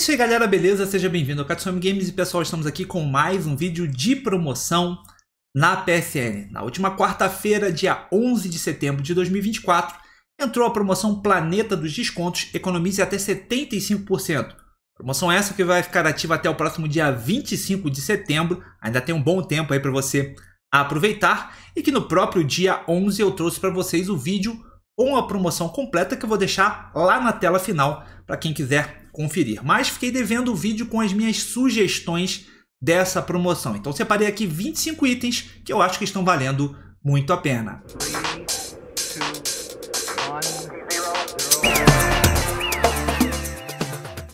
isso aí galera, beleza? Seja bem-vindo ao Katsumi Games e pessoal, estamos aqui com mais um vídeo de promoção na PSN. Na última quarta-feira, dia 11 de setembro de 2024, entrou a promoção Planeta dos Descontos, economize até 75%. Promoção essa que vai ficar ativa até o próximo dia 25 de setembro, ainda tem um bom tempo aí para você aproveitar, e que no próprio dia 11 eu trouxe para vocês o vídeo com a promoção completa que eu vou deixar lá na tela final para quem quiser conferir. Mas fiquei devendo o vídeo com as minhas sugestões dessa promoção. Então separei aqui 25 itens que eu acho que estão valendo muito a pena.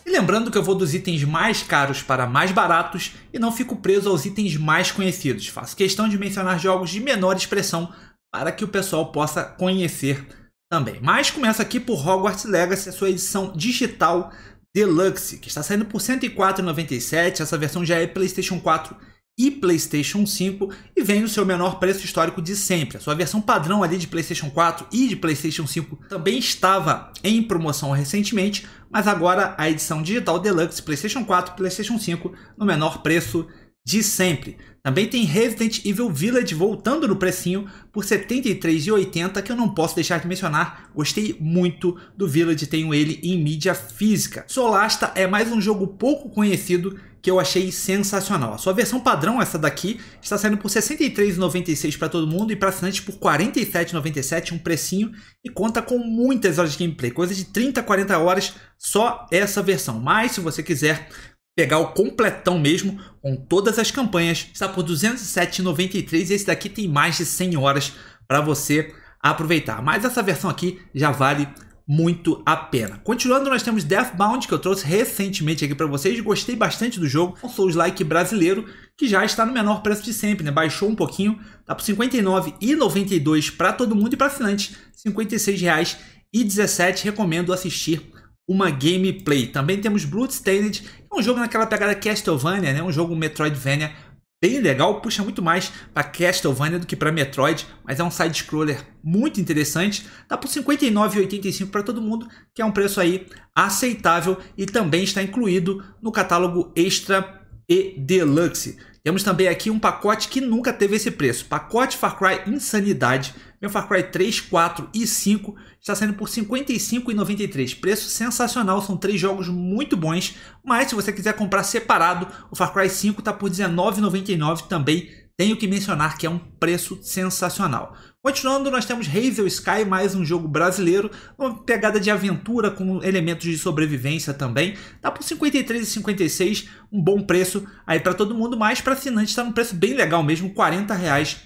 E lembrando que eu vou dos itens mais caros para mais baratos e não fico preso aos itens mais conhecidos. Faço questão de mencionar jogos de menor expressão para que o pessoal possa conhecer também. Mas começa aqui por Hogwarts Legacy, a sua edição digital Deluxe, que está saindo por R$ 104,97. Essa versão já é PlayStation 4 e PlayStation 5 e vem no seu menor preço histórico de sempre. A sua versão padrão ali de PlayStation 4 e de PlayStation 5 também estava em promoção recentemente, mas agora a edição digital Deluxe PlayStation 4 PlayStation 5 no menor preço de sempre. Também tem Resident Evil Village voltando no precinho por R$ 73,80 que eu não posso deixar de mencionar. Gostei muito do Village, tenho ele em mídia física. Solasta é mais um jogo pouco conhecido que eu achei sensacional. A sua versão padrão, essa daqui, está saindo por R$ 63,96 para todo mundo e para assinantes por R$ 47,97, um precinho, e conta com muitas horas de gameplay, coisa de 30, a 40 horas só essa versão. Mas se você quiser pegar o completão mesmo, com todas as campanhas, está por R$ 207,93 e esse daqui tem mais de 100 horas para você aproveitar. Mas essa versão aqui já vale muito a pena. Continuando, nós temos Deathbound, que eu trouxe recentemente aqui para vocês. Gostei bastante do jogo. Um Souls-like brasileiro, que já está no menor preço de sempre, né? Baixou um pouquinho, tá por R$ 59,92 para todo mundo e para assinantes R$ 56,17. Recomendo assistir uma gameplay. Também temos Bloodstained, é um jogo naquela pegada Castlevania, né? um jogo Metroidvania bem legal, puxa muito mais para Castlevania do que para Metroid, mas é um side scroller muito interessante. Tá por 59,85 para todo mundo, que é um preço aí aceitável e também está incluído no catálogo extra e deluxe. Temos também aqui um pacote que nunca teve esse preço, pacote Far Cry Insanidade meu Far Cry 3, 4 e 5 está saindo por R$ 55,93. Preço sensacional, são três jogos muito bons, mas se você quiser comprar separado, o Far Cry 5 está por R$ 19,99 também. Tenho que mencionar que é um preço sensacional. Continuando, nós temos Hazel Sky, mais um jogo brasileiro, uma pegada de aventura com elementos de sobrevivência também. Tá por R$ e um bom preço aí para todo mundo, mas para assinante está num preço bem legal mesmo, R$ 40,17.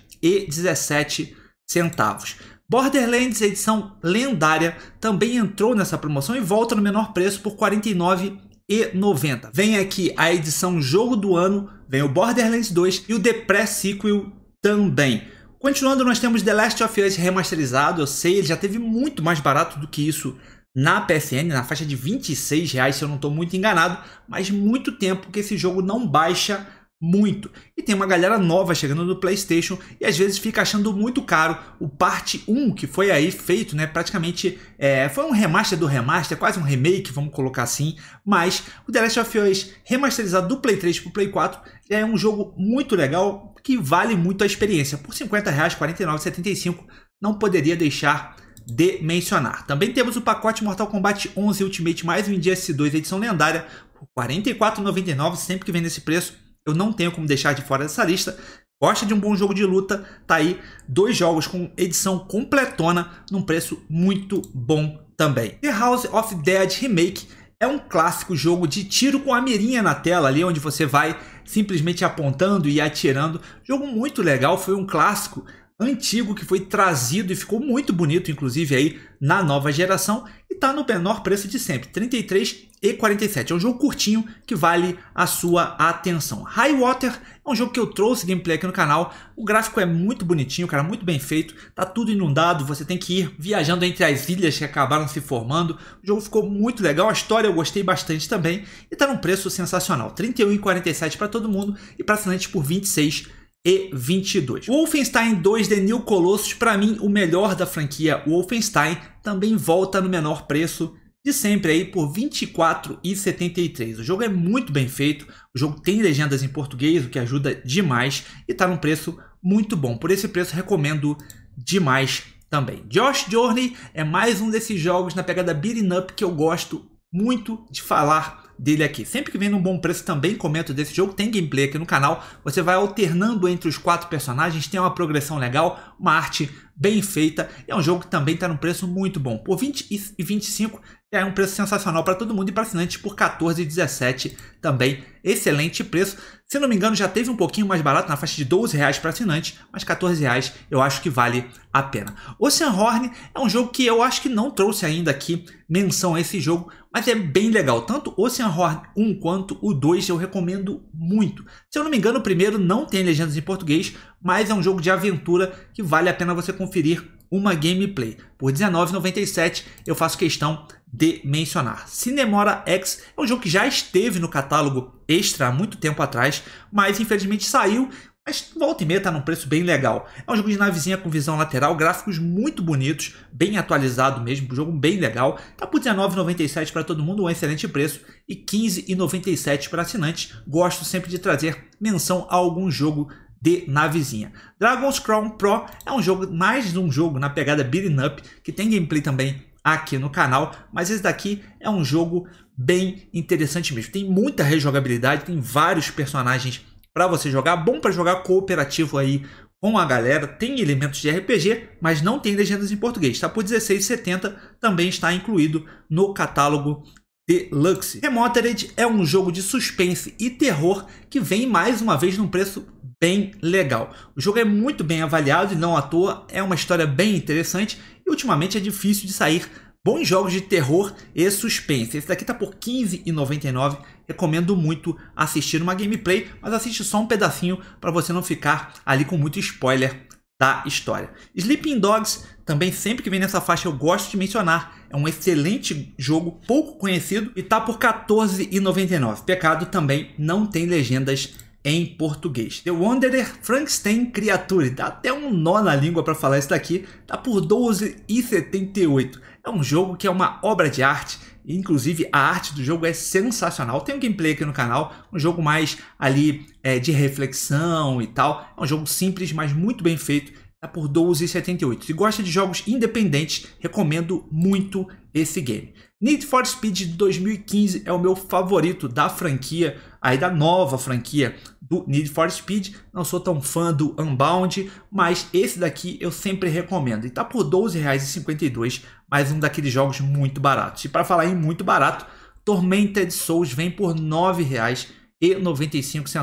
e centavos. Borderlands edição lendária também entrou nessa promoção e volta no menor preço por R$ 49,90. Vem aqui a edição jogo do ano, vem o Borderlands 2 e o The Press sequel também. Continuando, nós temos The Last of Us remasterizado. Eu sei, ele já teve muito mais barato do que isso na PSN, na faixa de R$ 26, reais, se eu não estou muito enganado, mas muito tempo que esse jogo não baixa muito. E tem uma galera nova chegando no PlayStation e às vezes fica achando muito caro o parte 1, que foi aí feito, né? Praticamente é, foi um remaster do remaster, quase um remake, vamos colocar assim. Mas o The Last of Us remasterizado do Play 3 para o Play 4 já é um jogo muito legal que vale muito a experiência. Por R$ 50,49,75 não poderia deixar de mencionar. Também temos o pacote Mortal Kombat 11 Ultimate mais um ds 2 edição lendária por R$ 44,99, sempre que vem nesse preço eu não tenho como deixar de fora dessa lista. Gosta de um bom jogo de luta? Tá aí dois jogos com edição completona num preço muito bom também. The House of Dead Remake é um clássico jogo de tiro com a mirinha na tela ali, onde você vai simplesmente apontando e atirando. Jogo muito legal, foi um clássico antigo que foi trazido e ficou muito bonito, inclusive aí na nova geração e tá no menor preço de sempre, 33 e 47. É um jogo curtinho que vale a sua atenção. High Water é um jogo que eu trouxe gameplay aqui no canal. O gráfico é muito bonitinho, cara, muito bem feito. Tá tudo inundado, você tem que ir viajando entre as ilhas que acabaram se formando. O jogo ficou muito legal, a história eu gostei bastante também e tá num preço sensacional, 31 e 47 para todo mundo e para assinantes por 26 e 22. O Wolfenstein 2 The New Colossus, para mim, o melhor da franquia Wolfenstein, também volta no menor preço de sempre aí por R$ 24,73. O jogo é muito bem feito, o jogo tem legendas em português, o que ajuda demais e está num preço muito bom. Por esse preço recomendo demais também. Josh Journey é mais um desses jogos na pegada beating up que eu gosto muito de falar dele aqui. Sempre que vem num bom preço também comento desse jogo, tem gameplay aqui no canal. Você vai alternando entre os quatro personagens, tem uma progressão legal, uma arte bem feita. É um jogo que também está num preço muito bom. Por 20 e 25 é um preço sensacional para todo mundo e para assinante por 14,17 também. Excelente preço. Se não me engano, já teve um pouquinho mais barato, na faixa de 12 reais para assinante, mas 14 reais eu acho que vale a pena. Ocean Horn é um jogo que eu acho que não trouxe ainda aqui menção a esse jogo, mas é bem legal. Tanto Ocean Horn 1 quanto o 2 eu recomendo muito. Se eu não me engano, o primeiro não tem legendas em português, mas é um jogo de aventura que vale a pena você conferir uma gameplay. Por R$19,97 eu faço questão de mencionar. Cinemora X é um jogo que já esteve no catálogo extra há muito tempo atrás, mas infelizmente saiu, mas volta e meia está num preço bem legal. É um jogo de navezinha com visão lateral, gráficos muito bonitos, bem atualizado mesmo, jogo bem legal. Tá por R$19,97 para todo mundo, um excelente preço, e R$15,97 para assinantes. Gosto sempre de trazer menção a algum jogo de navezinha. Dragon's Crown Pro é um jogo, mais um jogo na pegada beating up, que tem gameplay também aqui no canal, mas esse daqui é um jogo bem interessante mesmo. Tem muita rejogabilidade, tem vários personagens para você jogar, bom para jogar cooperativo aí com a galera, tem elementos de RPG, mas não tem legendas em português. Está por 16,70, também está incluído no catálogo Deluxe. Remotered é um jogo de suspense e terror que vem mais uma vez num preço bem legal. O jogo é muito bem avaliado e não à toa, é uma história bem interessante e ultimamente é difícil de sair bons jogos de terror e suspense. Esse daqui tá por R$15,99. Recomendo muito assistir uma gameplay, mas assiste só um pedacinho para você não ficar ali com muito spoiler da história. Sleeping Dogs, também sempre que vem nessa faixa eu gosto de mencionar, é um excelente jogo, pouco conhecido e tá por R$14,99. Pecado também não tem legendas em português. The Wanderer Frankenstein Creature, dá até um nó na língua para falar isso daqui, tá por 12,78. É um jogo que é uma obra de arte, inclusive a arte do jogo é sensacional. Tem um gameplay aqui no canal, um jogo mais ali é, de reflexão e tal. É um jogo simples, mas muito bem feito, tá por 12,78. Se gosta de jogos independentes, recomendo muito esse game. Need for Speed de 2015 é o meu favorito da franquia, aí da nova franquia do Need for Speed, não sou tão fã do Unbound, mas esse daqui eu sempre recomendo. E tá por R$12,52, mais um daqueles jogos muito baratos. E para falar em muito barato, Tormented Souls vem por R$9,95. Se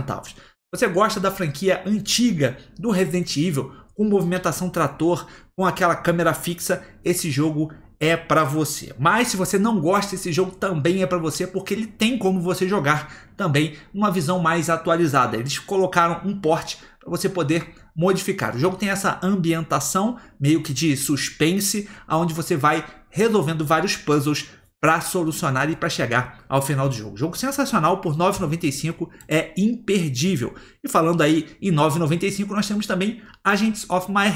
Você gosta da franquia antiga do Resident Evil, com movimentação trator, com aquela câmera fixa, esse jogo é para você. Mas se você não gosta esse jogo, também é para você, porque ele tem como você jogar também uma visão mais atualizada. Eles colocaram um porte para você poder modificar. O jogo tem essa ambientação meio que de suspense, aonde você vai resolvendo vários puzzles para solucionar e para chegar ao final do jogo. Jogo sensacional por 9,95 é imperdível. E falando aí em 9,95, nós temos também Agents of My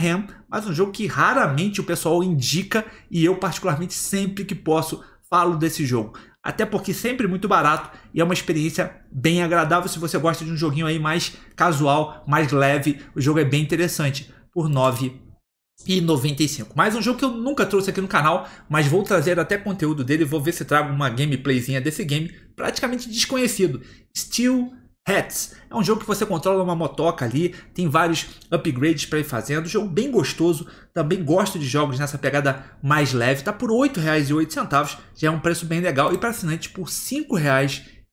mas um jogo que raramente o pessoal indica e eu particularmente sempre que posso falo desse jogo. Até porque sempre muito barato e é uma experiência bem agradável se você gosta de um joguinho aí mais casual, mais leve. O jogo é bem interessante por 9 e 95. Mais um jogo que eu nunca trouxe aqui no canal, mas vou trazer até conteúdo dele, vou ver se trago uma gameplayzinha desse game, praticamente desconhecido. Steel Hats. É um jogo que você controla uma motoca ali, tem vários upgrades para ir fazendo, jogo bem gostoso, também gosto de jogos nessa pegada mais leve, tá por R$ 8,08, já é um preço bem legal, e para assinante por R$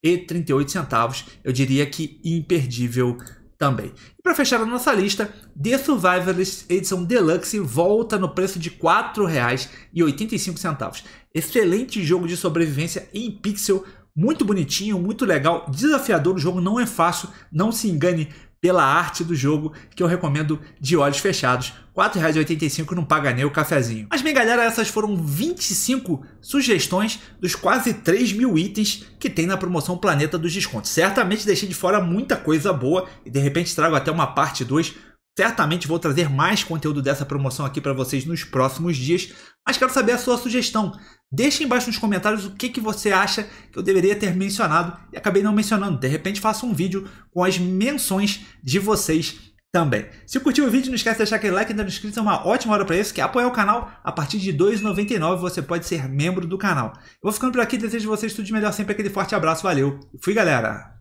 5,38, eu diria que imperdível também. E para fechar a nossa lista, The Survivalist edição Deluxe volta no preço de R$ 4,85. Excelente jogo de sobrevivência em pixel, muito bonitinho, muito legal, desafiador. O jogo não é fácil, não se engane pela arte do jogo, que eu recomendo de olhos fechados. R$ 4,85 não paga nem o cafezinho. Mas bem, galera, essas foram 25 sugestões dos quase 3 mil itens que tem na promoção Planeta dos Descontos. Certamente deixei de fora muita coisa boa e de repente trago até uma parte 2 Certamente vou trazer mais conteúdo dessa promoção aqui para vocês nos próximos dias, mas quero saber a sua sugestão. Deixe embaixo nos comentários o que, que você acha que eu deveria ter mencionado e acabei não mencionando. De repente faço um vídeo com as menções de vocês também. Se curtiu o vídeo, não esquece de deixar aquele like, ainda não inscrito, é uma ótima hora para isso, que é apoiar o canal. A partir de R$ 2,99 você pode ser membro do canal. Eu vou ficando por aqui, desejo a vocês tudo de melhor sempre, aquele forte abraço, valeu, fui galera!